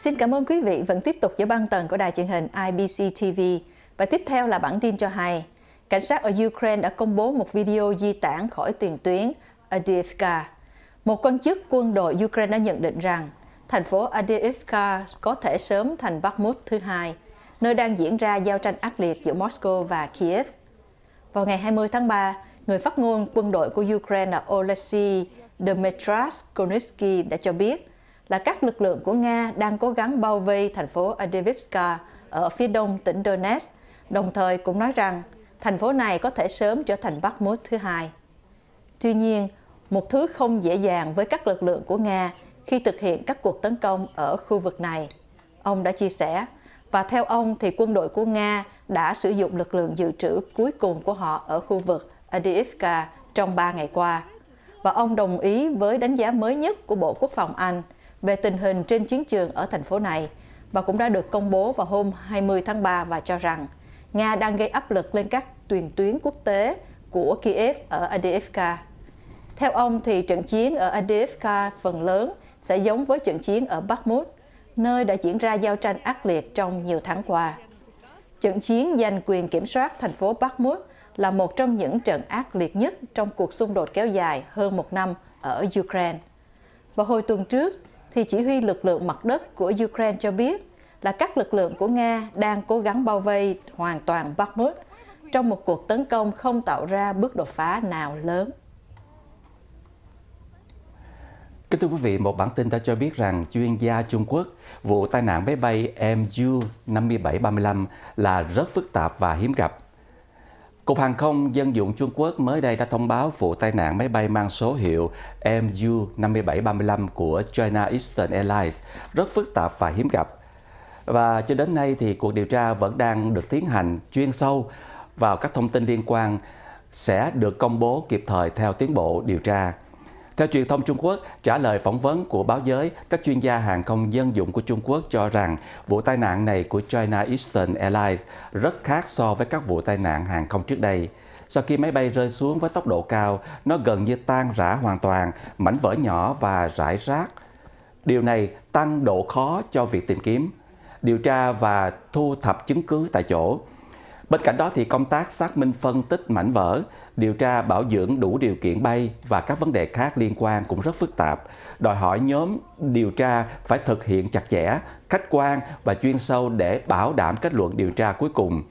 Xin cảm ơn quý vị vẫn tiếp tục với băng tần của đài truyền hình IBC TV. Và tiếp theo là bản tin cho hay. Cảnh sát ở Ukraine đã công bố một video di tản khỏi tiền tuyến Adivka. Một quan chức quân đội Ukraine đã nhận định rằng thành phố Adivka có thể sớm thành Bakhmut thứ hai, nơi đang diễn ra giao tranh ác liệt giữa Moscow và Kiev. Vào ngày 20 tháng 3, người phát ngôn quân đội của Ukraine là Oleksiy Dmytras Konitsky đã cho biết là các lực lượng của Nga đang cố gắng bao vây thành phố Adivivka ở phía đông tỉnh Donetsk, đồng thời cũng nói rằng thành phố này có thể sớm trở thành Bắc Mốt thứ hai. Tuy nhiên, một thứ không dễ dàng với các lực lượng của Nga khi thực hiện các cuộc tấn công ở khu vực này. Ông đã chia sẻ, và theo ông thì quân đội của Nga đã sử dụng lực lượng dự trữ cuối cùng của họ ở khu vực Adivka trong 3 ngày qua. Và ông đồng ý với đánh giá mới nhất của Bộ Quốc phòng Anh – về tình hình trên chiến trường ở thành phố này và cũng đã được công bố vào hôm 20 tháng 3 và cho rằng Nga đang gây áp lực lên các tuyển tuyến quốc tế của Kiev ở Adivka. Theo ông thì trận chiến ở Adivka phần lớn sẽ giống với trận chiến ở Bakhmut, nơi đã diễn ra giao tranh ác liệt trong nhiều tháng qua. Trận chiến giành quyền kiểm soát thành phố Bakhmut là một trong những trận ác liệt nhất trong cuộc xung đột kéo dài hơn một năm ở Ukraine. và hồi tuần trước, thì chỉ huy lực lượng mặt đất của Ukraine cho biết là các lực lượng của Nga đang cố gắng bao vây hoàn toàn Bakhmut trong một cuộc tấn công không tạo ra bước đột phá nào lớn. Kính thưa quý vị, một bản tin đã cho biết rằng chuyên gia Trung Quốc, vụ tai nạn máy bay MU 5735 là rất phức tạp và hiếm gặp. Cục Hàng không Dân dụng Trung Quốc mới đây đã thông báo vụ tai nạn máy bay mang số hiệu MU-5735 của China Eastern Airlines rất phức tạp và hiếm gặp. Và cho đến nay thì cuộc điều tra vẫn đang được tiến hành chuyên sâu vào các thông tin liên quan sẽ được công bố kịp thời theo tiến bộ điều tra. Theo truyền thông Trung Quốc, trả lời phỏng vấn của báo giới, các chuyên gia hàng không dân dụng của Trung Quốc cho rằng vụ tai nạn này của China Eastern Airlines rất khác so với các vụ tai nạn hàng không trước đây. Sau khi máy bay rơi xuống với tốc độ cao, nó gần như tan rã hoàn toàn, mảnh vỡ nhỏ và rải rác. Điều này tăng độ khó cho việc tìm kiếm, điều tra và thu thập chứng cứ tại chỗ. Bên cạnh đó thì công tác xác minh phân tích mảnh vỡ, điều tra bảo dưỡng đủ điều kiện bay và các vấn đề khác liên quan cũng rất phức tạp, đòi hỏi nhóm điều tra phải thực hiện chặt chẽ, khách quan và chuyên sâu để bảo đảm kết luận điều tra cuối cùng.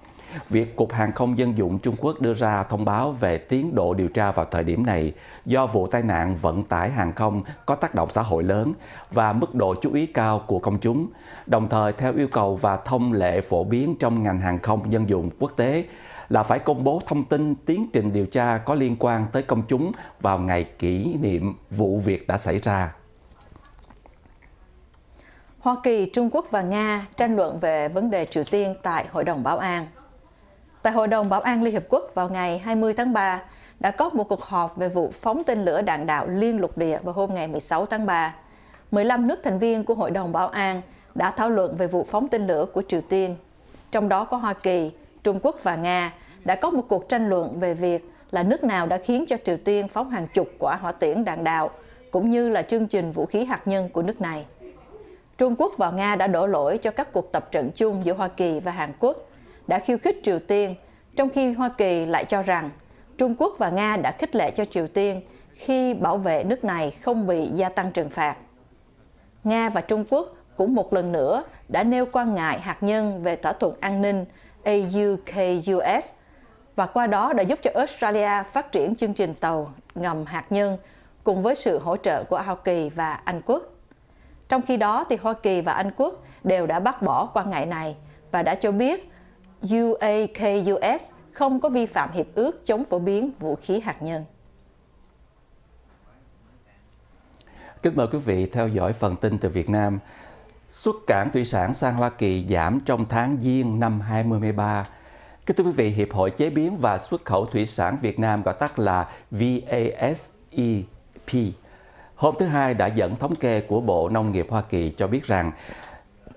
Việc Cục Hàng không Dân dụng Trung Quốc đưa ra thông báo về tiến độ điều tra vào thời điểm này do vụ tai nạn vận tải hàng không có tác động xã hội lớn và mức độ chú ý cao của công chúng, đồng thời theo yêu cầu và thông lệ phổ biến trong ngành hàng không dân dụng quốc tế là phải công bố thông tin tiến trình điều tra có liên quan tới công chúng vào ngày kỷ niệm vụ việc đã xảy ra. Hoa Kỳ, Trung Quốc và Nga tranh luận về vấn đề Triều Tiên tại Hội đồng Bảo an. Tại Hội đồng Bảo an Liên Hiệp Quốc vào ngày 20 tháng 3 đã có một cuộc họp về vụ phóng tên lửa đạn đạo liên lục địa vào hôm ngày 16 tháng 3. 15 nước thành viên của Hội đồng Bảo an đã thảo luận về vụ phóng tên lửa của Triều Tiên. Trong đó có Hoa Kỳ, Trung Quốc và Nga đã có một cuộc tranh luận về việc là nước nào đã khiến cho Triều Tiên phóng hàng chục quả hỏa tiễn đạn đạo, cũng như là chương trình vũ khí hạt nhân của nước này. Trung Quốc và Nga đã đổ lỗi cho các cuộc tập trận chung giữa Hoa Kỳ và Hàn Quốc – đã khiêu khích Triều Tiên, trong khi Hoa Kỳ lại cho rằng Trung Quốc và Nga đã khích lệ cho Triều Tiên khi bảo vệ nước này không bị gia tăng trừng phạt. Nga và Trung Quốc cũng một lần nữa đã nêu quan ngại hạt nhân về thỏa thuận an ninh AUKUS và qua đó đã giúp cho Australia phát triển chương trình tàu ngầm hạt nhân cùng với sự hỗ trợ của Hoa Kỳ và Anh Quốc. Trong khi đó thì Hoa Kỳ và Anh Quốc đều đã bác bỏ quan ngại này và đã cho biết UAKUS không có vi phạm hiệp ước chống phổ biến vũ khí hạt nhân. Kính mời quý vị theo dõi phần tin từ Việt Nam. Xuất cảng thủy sản sang Hoa Kỳ giảm trong tháng Giêng năm 2023. Kính thưa quý vị, Hiệp hội Chế biến và Xuất khẩu Thủy sản Việt Nam gọi tắt là VASEP Hôm thứ Hai đã dẫn thống kê của Bộ Nông nghiệp Hoa Kỳ cho biết rằng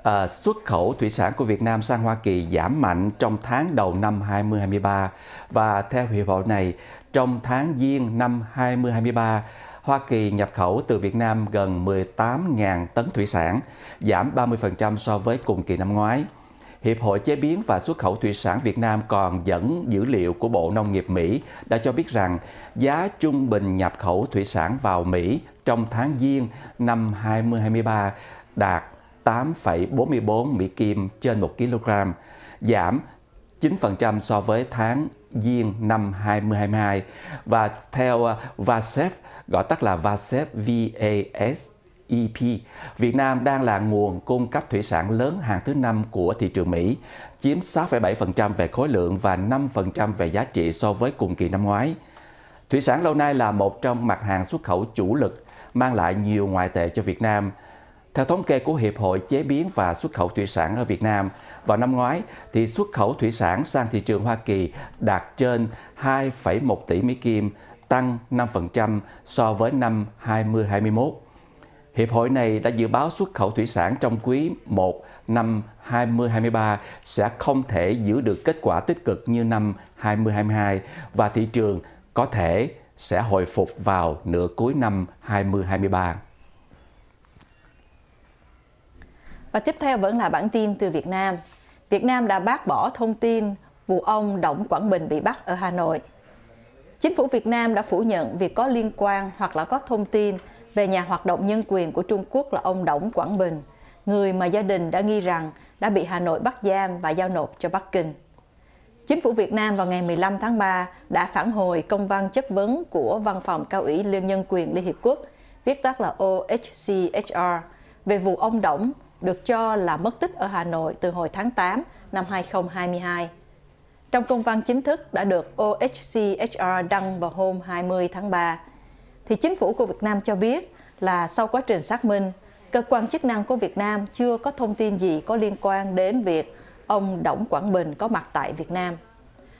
à, xuất khẩu thủy sản của Việt Nam sang Hoa Kỳ giảm mạnh trong tháng đầu năm 2023 và theo hiệp hội này, trong tháng Giêng năm 2023, Hoa Kỳ nhập khẩu từ Việt Nam gần 18.000 tấn thủy sản, giảm 30% so với cùng kỳ năm ngoái. Hiệp hội Chế biến và Xuất khẩu Thủy sản Việt Nam còn dẫn dữ liệu của Bộ Nông nghiệp Mỹ đã cho biết rằng giá trung bình nhập khẩu thủy sản vào Mỹ trong tháng Giêng năm 2023 đạt 8,44 Mỹ Kim trên 1 kg, giảm 9% so với tháng Giêng năm 2022 và theo ờ, VASEP, gọi tắt là VASEP e VASEP, Việt Nam đang là nguồn cung cấp thủy sản lớn hàng thứ năm của thị trường Mỹ, chiếm 6,7% về khối lượng và 5% về giá trị so với cùng kỳ năm ngoái. Thủy sản lâu nay là một trong mặt hàng xuất khẩu chủ lực, mang lại nhiều ngoại tệ cho Việt Nam – theo thống kê của Hiệp hội Chế biến và Xuất khẩu Thủy sản ở Việt Nam, vào năm ngoái thì xuất khẩu thủy sản sang thị trường Hoa Kỳ đạt trên 2,1 tỷ Mỹ Kim, tăng 5% so với năm 2021. Hiệp hội này đã dự báo xuất khẩu thủy sản trong quý 1 năm 2023 sẽ không thể giữ được kết quả tích cực như năm 2022 và thị trường có thể sẽ hồi phục vào nửa cuối năm 2023. Và tiếp theo vẫn là bản tin từ Việt Nam. Việt Nam đã bác bỏ thông tin vụ ông Đổng Quảng Bình bị bắt ở Hà Nội. Chính phủ Việt Nam đã phủ nhận việc có liên quan hoặc là có thông tin về nhà hoạt động nhân quyền của Trung Quốc là ông Đổng Quảng Bình, người mà gia đình đã nghi rằng đã bị Hà Nội bắt giam và giao nộp cho Bắc Kinh. Chính phủ Việt Nam vào ngày 15 tháng 3 đã phản hồi công văn chất vấn của Văn phòng Cao ủy Liên nhân quyền Liên Hiệp Quốc, viết tắt là OHCHR, về vụ ông Đổng được cho là mất tích ở Hà Nội từ hồi tháng 8 năm 2022. Trong công văn chính thức đã được OHCHR đăng vào hôm 20 tháng 3, thì chính phủ của Việt Nam cho biết là sau quá trình xác minh, cơ quan chức năng của Việt Nam chưa có thông tin gì có liên quan đến việc ông Đổng Quảng Bình có mặt tại Việt Nam.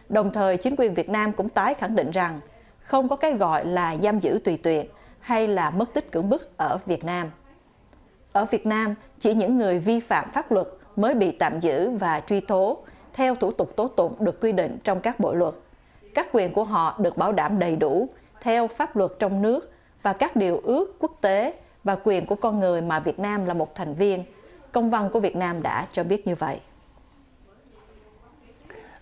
Đồng thời, chính quyền Việt Nam cũng tái khẳng định rằng không có cái gọi là giam giữ tùy tiện hay là mất tích cưỡng bức ở Việt Nam. Ở Việt Nam, chỉ những người vi phạm pháp luật mới bị tạm giữ và truy tố theo thủ tục tố tụng được quy định trong các bộ luật. Các quyền của họ được bảo đảm đầy đủ theo pháp luật trong nước và các điều ước quốc tế và quyền của con người mà Việt Nam là một thành viên. Công văn của Việt Nam đã cho biết như vậy.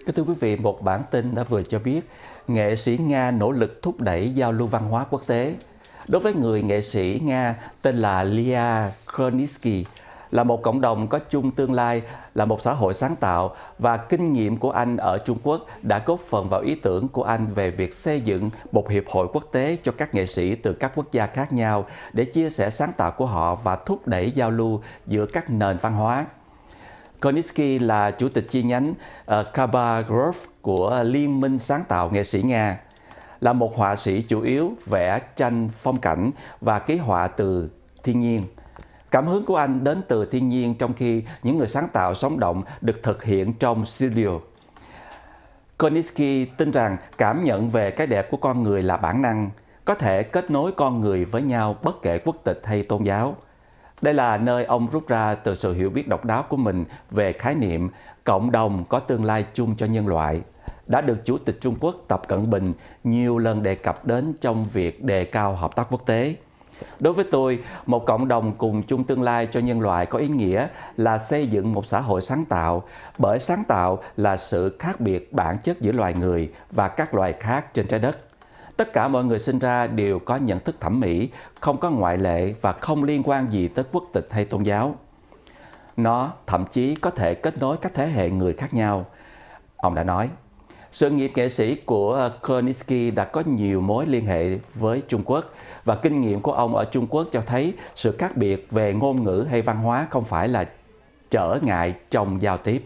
Kính thưa quý vị, một bản tin đã vừa cho biết nghệ sĩ Nga nỗ lực thúc đẩy giao lưu văn hóa quốc tế đối với người nghệ sĩ Nga tên là Lia Kronisky là một cộng đồng có chung tương lai, là một xã hội sáng tạo và kinh nghiệm của anh ở Trung Quốc đã góp phần vào ý tưởng của anh về việc xây dựng một hiệp hội quốc tế cho các nghệ sĩ từ các quốc gia khác nhau để chia sẻ sáng tạo của họ và thúc đẩy giao lưu giữa các nền văn hóa. Koniski là chủ tịch chi nhánh uh, ờ, Kaba Grove của Liên minh sáng tạo nghệ sĩ Nga là một họa sĩ chủ yếu vẽ tranh phong cảnh và ký họa từ thiên nhiên. Cảm hứng của anh đến từ thiên nhiên trong khi những người sáng tạo sống động được thực hiện trong studio. Koniski tin rằng cảm nhận về cái đẹp của con người là bản năng, có thể kết nối con người với nhau bất kể quốc tịch hay tôn giáo. Đây là nơi ông rút ra từ sự hiểu biết độc đáo của mình về khái niệm cộng đồng có tương lai chung cho nhân loại đã được Chủ tịch Trung Quốc Tập Cận Bình nhiều lần đề cập đến trong việc đề cao hợp tác quốc tế. Đối với tôi, một cộng đồng cùng chung tương lai cho nhân loại có ý nghĩa là xây dựng một xã hội sáng tạo, bởi sáng tạo là sự khác biệt bản chất giữa loài người và các loài khác trên trái đất. Tất cả mọi người sinh ra đều có nhận thức thẩm mỹ, không có ngoại lệ và không liên quan gì tới quốc tịch hay tôn giáo. Nó thậm chí có thể kết nối các thế hệ người khác nhau. Ông đã nói. Sự nghiệp nghệ sĩ của ờ, Kornitsky đã có nhiều mối liên hệ với Trung Quốc và kinh nghiệm của ông ở Trung Quốc cho thấy sự khác biệt về ngôn ngữ hay văn hóa không phải là trở ngại trong giao tiếp.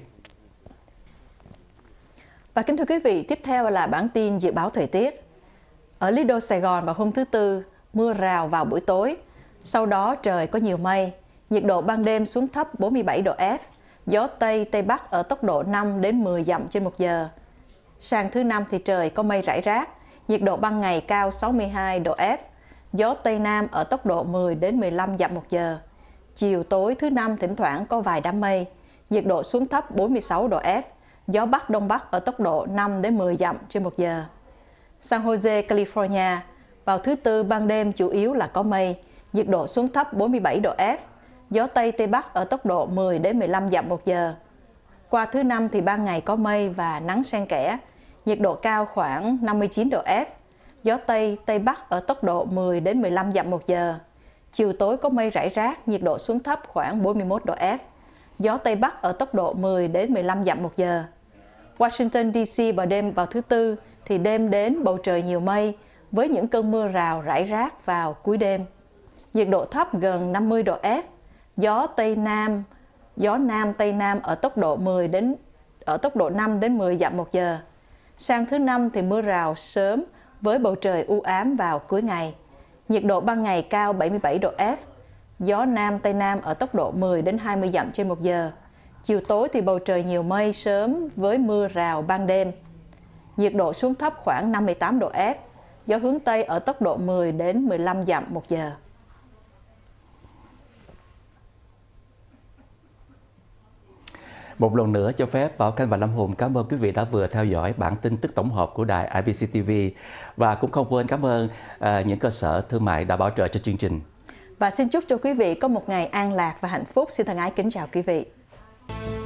Và kính thưa quý vị, tiếp theo là bản tin dự báo thời tiết. Ở Lido Sài Gòn vào hôm thứ Tư, mưa rào vào buổi tối, sau đó trời có nhiều mây, nhiệt độ ban đêm xuống thấp 47 độ F, gió Tây Tây Bắc ở tốc độ 5 đến 10 dặm trên một giờ, Sang thứ năm thì trời có mây rải rác, nhiệt độ ban ngày cao 62 độ F, gió Tây Nam ở tốc độ 10 đến 15 dặm một giờ. Chiều tối thứ năm thỉnh thoảng có vài đám mây, nhiệt độ xuống thấp 46 độ F, gió Bắc Đông Bắc ở tốc độ 5 đến 10 dặm trên một giờ. San Jose, California, vào thứ Tư ban đêm chủ yếu là có mây, nhiệt độ xuống thấp 47 độ F, gió Tây Tây Bắc ở tốc độ 10 đến 15 dặm một giờ. Qua thứ Năm thì ban ngày có mây và nắng xen kẽ, nhiệt độ cao khoảng 59 độ F, gió Tây, Tây Bắc ở tốc độ 10 đến 15 dặm một giờ. Chiều tối có mây rải rác, nhiệt độ xuống thấp khoảng 41 độ F, gió Tây Bắc ở tốc độ 10 đến 15 dặm một giờ. Washington DC vào đêm vào thứ Tư thì đêm đến bầu trời nhiều mây với những cơn mưa rào rải rác vào cuối đêm. Nhiệt độ thấp gần 50 độ F, gió Tây Nam, gió Nam Tây Nam ở tốc độ 10 đến ở tốc độ 5 đến 10 dặm một giờ. Sang thứ năm thì mưa rào sớm với bầu trời u ám vào cuối ngày. Nhiệt độ ban ngày cao 77 độ F, gió Nam Tây Nam ở tốc độ 10 đến 20 dặm trên một giờ. Chiều tối thì bầu trời nhiều mây sớm với mưa rào ban đêm. Nhiệt độ xuống thấp khoảng 58 độ F, gió hướng Tây ở tốc độ 10 đến 15 dặm một giờ. Một lần nữa cho phép Bảo Khanh và Lâm Hùng cảm ơn quý vị đã vừa theo dõi bản tin tức tổng hợp của đài IBC TV và cũng không quên cảm ơn uh, những cơ sở thương mại đã bảo trợ cho chương trình. Và xin chúc cho quý vị có một ngày an lạc và hạnh phúc. Xin thân ái kính chào quý vị.